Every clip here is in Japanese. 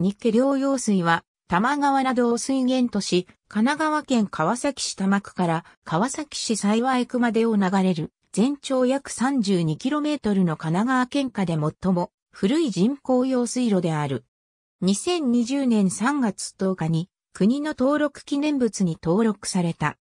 日家両用水は、玉川などを水源とし、神奈川県川崎市多摩区から川崎市幸区までを流れる、全長約 32km の神奈川県下で最も古い人工用水路である。2020年3月10日に国の登録記念物に登録された。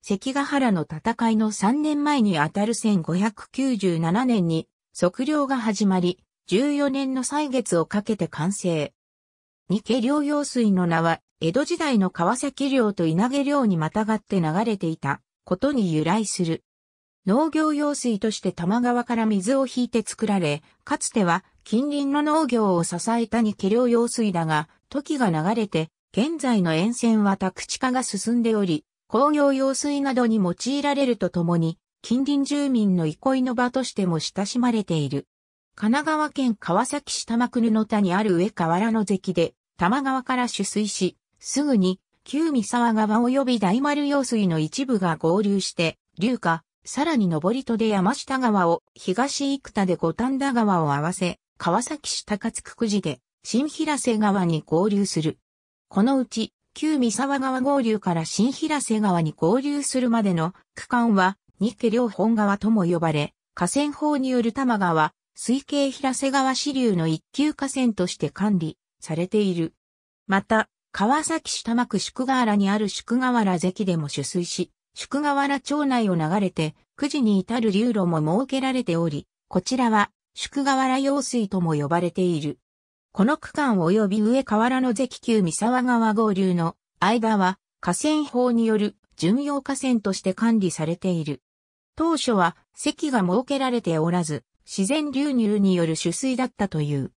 関ヶ原の戦いの3年前にあたる1597年に測量が始まり、14年の歳月をかけて完成。二家両用水の名は、江戸時代の川崎領と稲毛領にまたがって流れていたことに由来する。農業用水として玉川から水を引いて作られ、かつては近隣の農業を支えた二家両用水だが、時が流れて、現在の沿線は宅地化が進んでおり、工業用水などに用いられるとともに、近隣住民の憩いの場としても親しまれている。神奈川県川崎市玉久の田にある上河原の関で、多摩川から取水し、すぐに、旧三沢川及び大丸用水の一部が合流して、流下、さらに上り戸で山下川を、東生田で五反田川を合わせ、川崎市高津久慈で、新平瀬川に合流する。このうち、旧三沢川合流から新平瀬川に合流するまでの区間は、日家両本川とも呼ばれ、河川法による多摩川、水系平瀬川支流の一級河川として管理されている。また、川崎市多摩区宿河原にある宿河原関でも取水し、宿河原町内を流れて、9時に至る流路も設けられており、こちらは宿河原用水とも呼ばれている。この区間及び上河原の関旧三沢川合流の間は河川法による巡洋河川として管理されている。当初は席が設けられておらず、自然流入による取水だったという。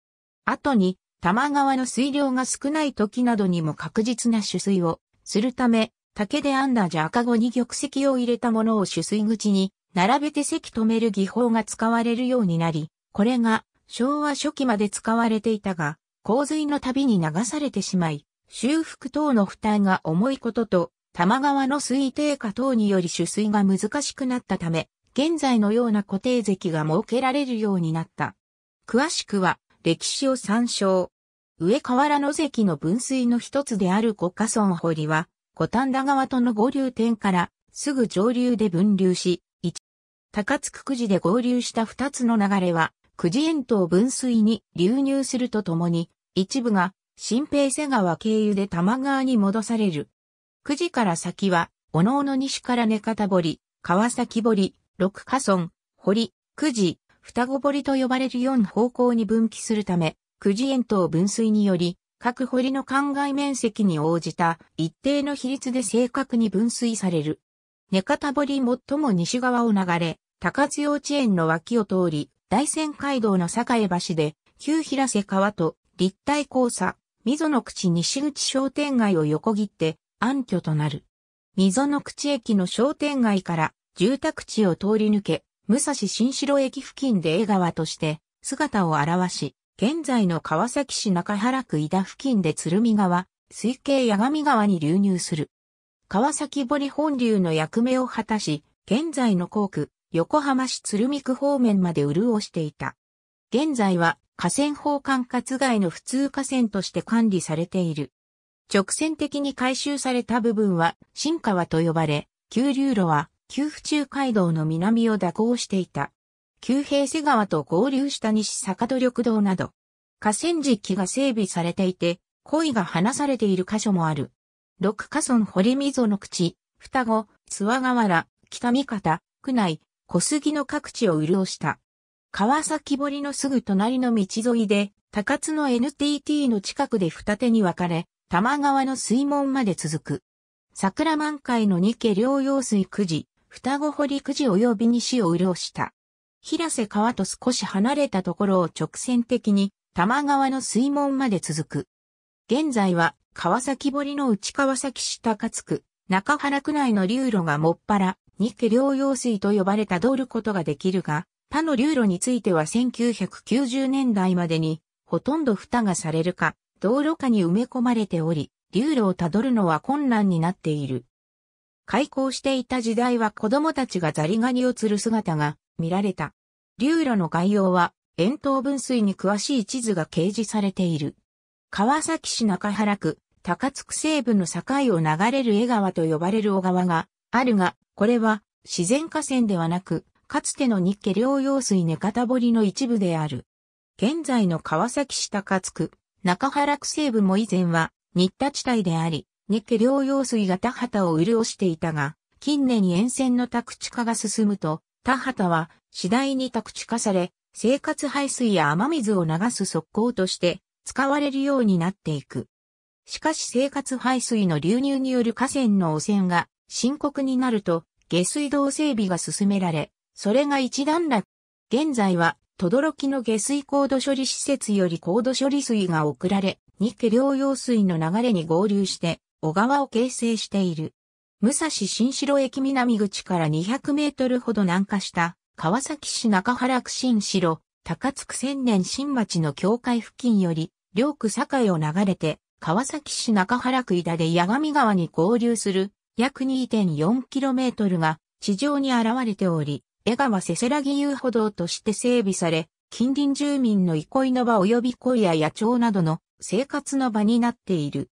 後に、多摩川の水量が少ない時などにも確実な取水をするため、竹で編んだじゃ赤子に玉石を入れたものを取水口に並べて石止める技法が使われるようになり、これが昭和初期まで使われていたが、洪水の度に流されてしまい、修復等の負担が重いことと、多摩川の水位低下等により取水が難しくなったため、現在のような固定席が設けられるようになった。詳しくは、歴史を参照。上河原野関の分水の一つである五箇村堀は、五反田川との合流点からすぐ上流で分流し、一、高津久慈で合流した二つの流れは、久慈円東分水に流入するとともに、一部が新平瀬川経由で玉川に戻される。久慈から先は、おのおの西から根方堀、川崎堀、六花村、堀、九時、双子堀と呼ばれる四方向に分岐するため、九時円筒分水により、各堀の灌漑面積に応じた一定の比率で正確に分水される。根方堀最も西側を流れ、高津幼稚園の脇を通り、大仙街道の栄橋で、旧平瀬川と立体交差、溝の口西口商店街を横切って暗挙となる。溝の口駅の商店街から住宅地を通り抜け、武蔵新城駅付近で江川として姿を現し、現在の川崎市中原区井田付近で鶴見川、水系八神川に流入する。川崎堀本流の役目を果たし、現在の港区、横浜市鶴見区方面まで潤していた。現在は河川法管轄外の普通河川として管理されている。直線的に回収された部分は新川と呼ばれ、急流路は旧府中街道の南を蛇行していた。旧平瀬川と合流した西坂戸緑道など、河川敷が整備されていて、恋が離されている箇所もある。六河村堀溝の口、双子、諏訪川原、北三方、区内、小杉の各地を潤した。川崎堀のすぐ隣の道沿いで、高津の NTT の近くで二手に分かれ、玉川の水門まで続く。桜満開の二家両用水九時、双子堀くじ及び西を潤した。平瀬川と少し離れたところを直線的に多摩川の水門まで続く。現在は川崎堀の内川崎市高津区、中原区内の流路がもっぱら、日家療養水と呼ばれた通ることができるが、他の流路については1990年代までに、ほとんど蓋がされるか、道路下に埋め込まれており、流路をたどるのは困難になっている。開校していた時代は子供たちがザリガニを釣る姿が見られた。流路の概要は、円筒分水に詳しい地図が掲示されている。川崎市中原区、高津区西部の境を流れる江川と呼ばれる小川があるが、これは自然河川ではなく、かつての日家療養水根方堀の一部である。現在の川崎市高津区、中原区西部も以前は、新田地帯であり、ネケ療養水が田畑を潤していたが、近年に沿線の宅地化が進むと、田畑は次第に宅地化され、生活排水や雨水を流す側溝として使われるようになっていく。しかし生活排水の流入による河川の汚染が深刻になると下水道整備が進められ、それが一段落。現在は、轟の下水高度処理施設より高度処理水が送られ、日家療養水の流れに合流して、小川を形成している。武蔵新城駅南口から200メートルほど南下した川崎市中原区新城、高津区千年新町の境界付近より、両区境を流れて、川崎市中原区井田で矢上川に合流する約 2.4km が地上に現れており、江川せせらぎ遊歩道として整備され、近隣住民の憩いの場及び小屋野鳥などの生活の場になっている。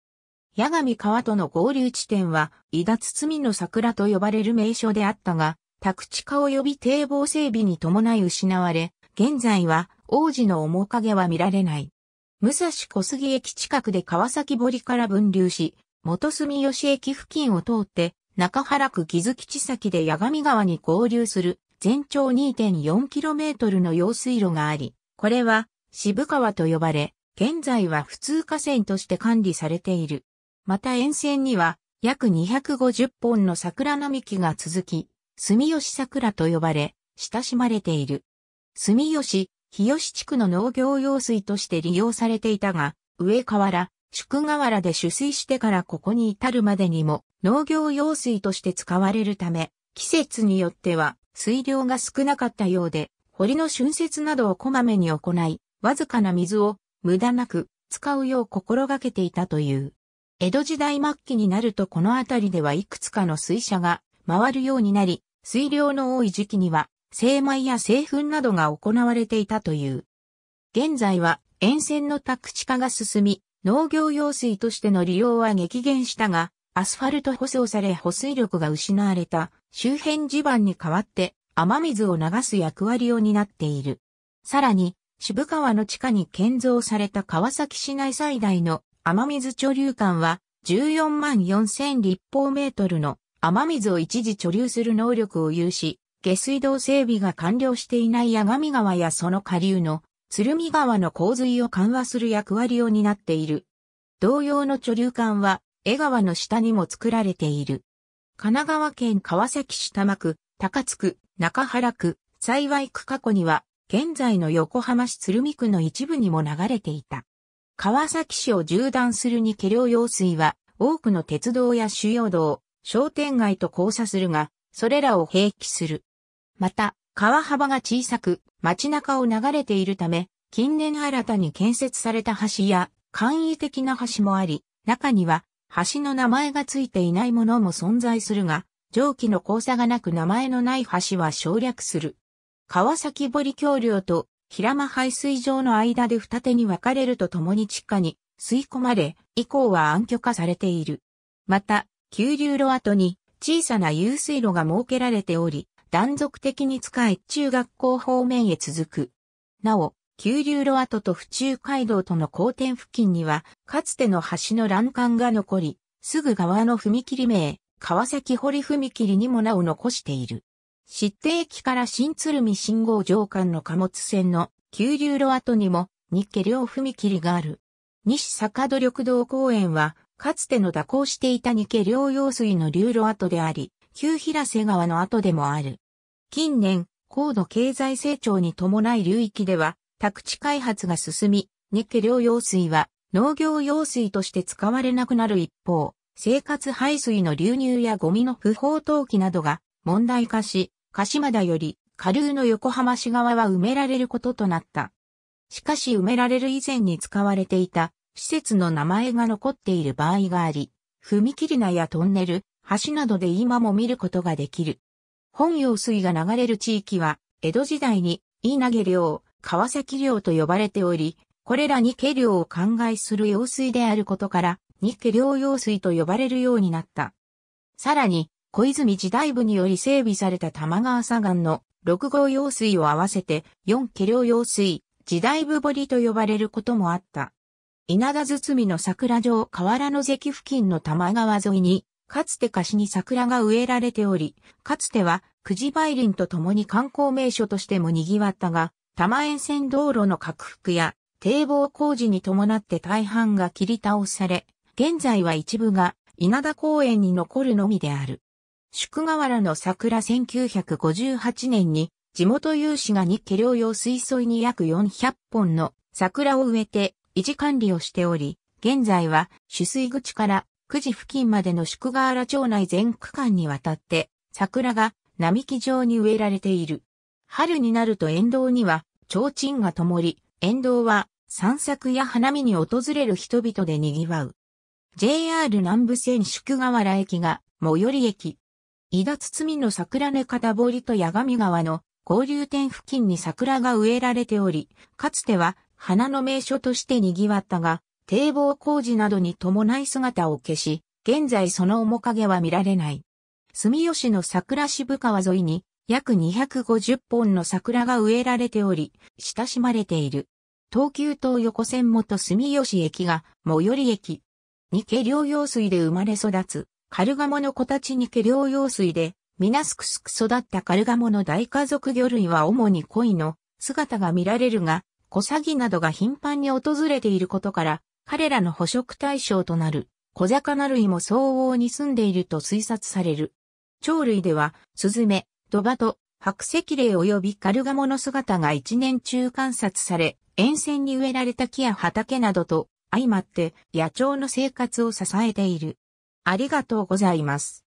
八神川との合流地点は、伊田堤の桜と呼ばれる名所であったが、宅地化及び堤防整備に伴い失われ、現在は王子の面影は見られない。武蔵小杉駅近くで川崎堀から分流し、元住吉駅付近を通って、中原区木津基地先で八神川に合流する全長 2.4km の用水路があり、これは渋川と呼ばれ、現在は普通河川として管理されている。また沿線には約250本の桜並木が続き、住吉桜と呼ばれ、親しまれている。住吉、日吉地区の農業用水として利用されていたが、上河原、宿河原で取水してからここに至るまでにも農業用水として使われるため、季節によっては水量が少なかったようで、堀の春節などをこまめに行い、わずかな水を無駄なく使うよう心がけていたという。江戸時代末期になるとこの辺りではいくつかの水車が回るようになり、水量の多い時期には、精米や製粉などが行われていたという。現在は沿線の宅地化が進み、農業用水としての利用は激減したが、アスファルト舗装され保水力が失われた周辺地盤に代わって雨水を流す役割を担っている。さらに、渋川の地下に建造された川崎市内最大の雨水貯留管は14万4000立方メートルの雨水を一時貯留する能力を有し、下水道整備が完了していない矢神川やその下流の鶴見川の洪水を緩和する役割を担っている。同様の貯留管は江川の下にも作られている。神奈川県川崎市多摩区、高津区、中原区、幸区過去には現在の横浜市鶴見区の一部にも流れていた。川崎市を縦断するに家量用水は、多くの鉄道や主要道、商店街と交差するが、それらを併記する。また、川幅が小さく、街中を流れているため、近年新たに建設された橋や、簡易的な橋もあり、中には、橋の名前がついていないものも存在するが、上記の交差がなく名前のない橋は省略する。川崎堀橋梁と平間排水場の間で二手に分かれるとともに地下に吸い込まれ、以降は暗渠化されている。また、急流路跡に小さな遊水路が設けられており、断続的に使え中学校方面へ続く。なお、急流路跡と府中街道との交点付近には、かつての橋の欄干が残り、すぐ側の踏切名、川崎堀踏切にもなお残している。湿て駅から新鶴見信号上間の貨物線の急流路跡にも日家両踏切がある。西坂戸緑道公園は、かつての蛇行していた日家両用水の流路跡であり、旧平瀬川の跡でもある。近年、高度経済成長に伴い流域では、宅地開発が進み、日家両用水は農業用水として使われなくなる一方、生活排水の流入やゴミの不法投棄などが問題化し、鹿島田より下流の横浜市側は埋められることとなった。しかし埋められる以前に使われていた施設の名前が残っている場合があり、踏切なやトンネル、橋などで今も見ることができる。本用水が流れる地域は、江戸時代に稲毛領、川崎領と呼ばれており、これらに家領を灌漑する用水であることから、に家領用水と呼ばれるようになった。さらに、小泉時代部により整備された玉川砂岩の6号用水を合わせて4気量用水、時代部堀と呼ばれることもあった。稲田堤の桜城河原の関付近の玉川沿いに、かつて貸しに桜が植えられており、かつては九時梅林と共に観光名所としても賑わったが、玉沿線道路の拡幅や堤防工事に伴って大半が切り倒され、現在は一部が稲田公園に残るのみである。宿河原の桜1958年に地元有志が日家療養水槽に約400本の桜を植えて維持管理をしており、現在は取水口から9時付近までの宿河原町内全区間にわたって桜が並木状に植えられている。春になると沿道には提灯が灯り、沿道は散策や花見に訪れる人々で賑わう。JR 南部線宿河原駅が最寄り駅。伊田堤の桜根片堀と八神川の合流点付近に桜が植えられており、かつては花の名所として賑わったが、堤防工事などに伴い姿を消し、現在その面影は見られない。住吉の桜渋川沿いに約250本の桜が植えられており、親しまれている。東急東横線元住吉駅が最寄り駅。に家療養水で生まれ育つ。カルガモの子たちに毛量用水で、みなすくすく育ったカルガモの大家族魚類は主に鯉の姿が見られるが、小サギなどが頻繁に訪れていることから、彼らの捕食対象となる小魚類も相応に住んでいると推察される。鳥類では、スズメ、ドバト、白石霊及びカルガモの姿が一年中観察され、沿線に植えられた木や畑などと相まって野鳥の生活を支えている。ありがとうございます。